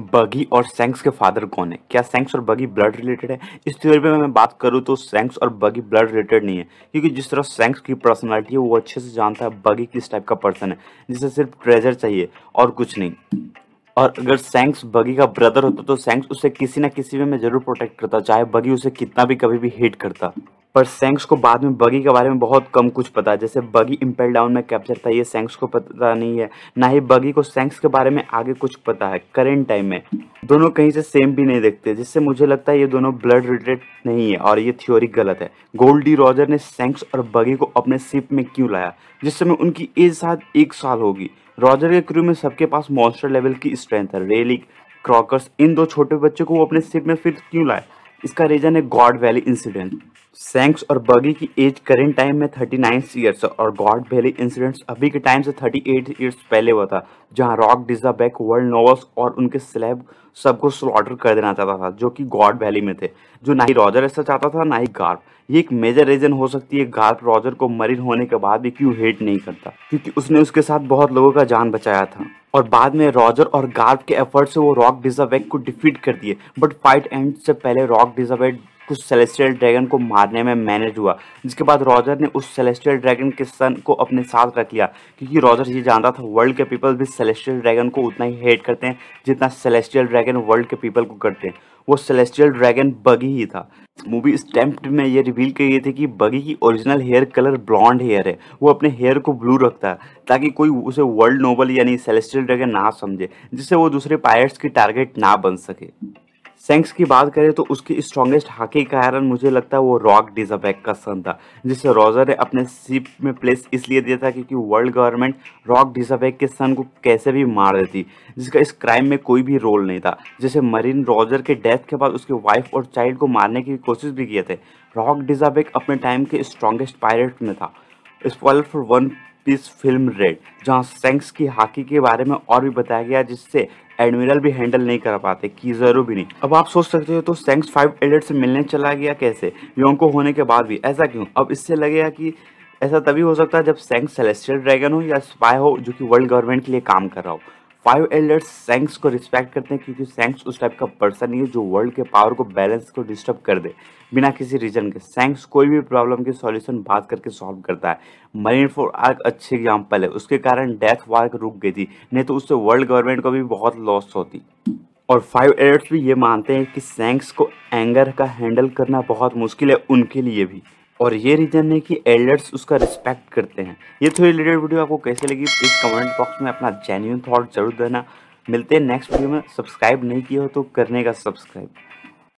बगी और सैंक्स के फादर कौन है क्या सैंक्स और बगी ब्लड रिलेटेड है इस थ्योरी पे मैं बात करूँ तो सैंक्स और बगी ब्लड रिलेटेड नहीं है क्योंकि जिस तरह सैंक्स की पर्सनालिटी है वो अच्छे से जानता है बगी किस टाइप का पर्सन है जिसे सिर्फ ट्रेजर चाहिए और कुछ नहीं और अगर सैंक्स बगी का ब्रदर होता तो सैंक्स उसे किसी ना किसी वे में ज़रूर प्रोटेक्ट करता चाहे बगी उसे कितना भी कभी भी हिट करता पर सेंक्स को बाद में बगी के बारे में बहुत कम कुछ पता है जैसे बगी इम्पेल डाउन में कैप्चर था ये सेंक्स को पता नहीं है ना ही बगी को सेंक्स के बारे में आगे कुछ पता है करेंट टाइम में दोनों कहीं से सेम भी नहीं देखते जिससे मुझे लगता है ये दोनों ब्लड रिलेटेड नहीं है और ये थ्योरी गलत है गोल्डी रॉजर ने सेंक्स और बगी को अपने सिप में क्यों लाया जिस समय उनकी एज साथ एक साल होगी रॉजर के क्रू में सबके पास मॉन्स्टर लेवल की स्ट्रेंथ है रेलिक क्रॉकर्स इन दो छोटे बच्चों को वो अपने सिप में फिर क्यों लाए इसका रीजन है गॉड वैली इंसिडेंट सेंक्स और बगी की एज करेंट टाइम में 39 ईयर्स और गॉड वैली इंसिडेंट्स अभी के टाइम से थर्टी एट ईयर्स पहले हुआ था जहां रॉक बैक वर्ल्ड नोवस और उनके स्लैब सबको स्लॉटर कर देना चाहता था जो कि गॉड वैली में थे जो ना ही रॉजर ऐसा चाहता था ना ही गार्प ये एक मेजर रीजन हो सकती है गार्प रॉजर को मरीन होने के बाद भी क्यों हेट नहीं करता क्योंकि उसने उसके साथ बहुत लोगों का जान बचाया था और बाद में रॉजर और गार्प के एफर्ट से वो रॉक डिजा को डिफीट कर दिए बट फाइट एंड से पहले रॉक डिजा उस सेलेस्टियल ड्रैगन को मारने में मैनेज हुआ जिसके बाद रॉजर ने उस सेलेस्टियल ड्रैगन के सन को अपने साथ रख लिया क्योंकि रॉजर ये जानता था वर्ल्ड के पीपल भी सेलेस्टियल ड्रैगन को उतना ही हेट करते हैं जितना सेलेस्टियल ड्रैगन वर्ल्ड के पीपल को करते हैं वो सेलेस्टियल ड्रैगन बगी ही था मूवी स्टैम्प्ड में ये रिवील की गई थी कि बगी की original hair colour blonde hair है वो अपने हेयर को ब्लू रखता है ताकि कोई उसे वर्ल्ड नोबल यानी सेलेस्टियल ड्रैगन ना समझे जिससे वो दूसरे पायरेट्स की टारगेट ना बन सके सेंक्स की बात करें तो उसकी स्ट्रॉन्गेस्ट हाकी का कारण मुझे लगता है वो रॉक डिजाबैक का सन था जिसे रोजर ने अपने सीप में प्लेस इसलिए दिया था क्योंकि वर्ल्ड गवर्नमेंट रॉक डिजाबैक के सन को कैसे भी मार देती जिसका इस क्राइम में कोई भी रोल नहीं था जैसे मरीन रोजर के डेथ के बाद उसके वाइफ और चाइल्ड को मारने की कोशिश भी किए थे रॉक डिजाबैक अपने टाइम के स्ट्रॉन्गेस्ट पायलट में था spoiler for One Piece film red जहाँ सेंक्स की हाकी के बारे में और भी बताया गया जिससे एडमिरल भी हैंडल नहीं कर पाते कीजरो भी नहीं अब आप सोच सकते हो तो सैंक्स फाइव एडेट से मिलने चला गया कैसे योंको होने के बाद भी ऐसा क्यों अब इससे लगेगा कि ऐसा तभी हो सकता है जब सैंक्स सेलेस्टियल ड्रैगन हो या स्पाई हो जो कि वर्ल्ड गवर्नमेंट के लिए काम कर रहा हो फाइव एल्डर्स सैंक्स को रिस्पेक्ट करते हैं क्योंकि सैंक्स उस टाइप का पर्सन नहीं है जो वर्ल्ड के पावर को बैलेंस को डिस्टर्ब कर दे बिना किसी रीजन के सैंक्स कोई भी प्रॉब्लम के सॉल्यूशन बात करके सॉल्व करता है मरीन फोर आग अच्छी एग्जाम्पल है उसके कारण डेथ वार्क रुक गई थी नहीं तो उससे वर्ल्ड गवर्नमेंट को भी बहुत लॉस होती और फाइव एल्डर्स भी ये मानते हैं कि सैंक्स को एंगर का हैंडल करना बहुत मुश्किल है उनके लिए भी और ये रीज़न है कि एल्डर्स उसका रिस्पेक्ट करते हैं ये थोड़ी रिलेटेड वीडियो आपको कैसे लगी प्लीज़ कमेंट बॉक्स में अपना जेन्यून थाट जरूर देना मिलते हैं नेक्स्ट वीडियो में सब्सक्राइब नहीं किया हो तो करने का सब्सक्राइब